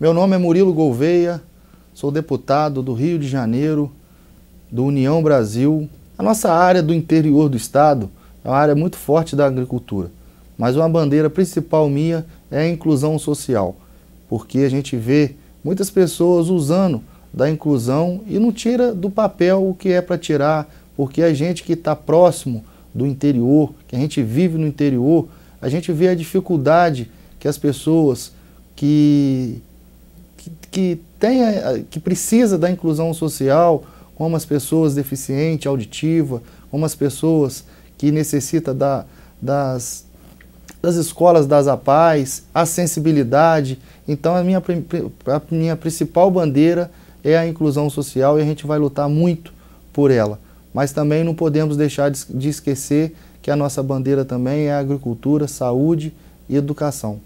Meu nome é Murilo Gouveia, sou deputado do Rio de Janeiro, do União Brasil. A nossa área é do interior do estado é uma área muito forte da agricultura, mas uma bandeira principal minha é a inclusão social, porque a gente vê muitas pessoas usando da inclusão e não tira do papel o que é para tirar, porque a gente que está próximo do interior, que a gente vive no interior, a gente vê a dificuldade que as pessoas que que, tenha, que precisa da inclusão social, como as pessoas deficientes auditiva, como as pessoas que necessitam da, das, das escolas das APAES, a sensibilidade. Então, a minha, a minha principal bandeira é a inclusão social e a gente vai lutar muito por ela. Mas também não podemos deixar de esquecer que a nossa bandeira também é agricultura, saúde e educação.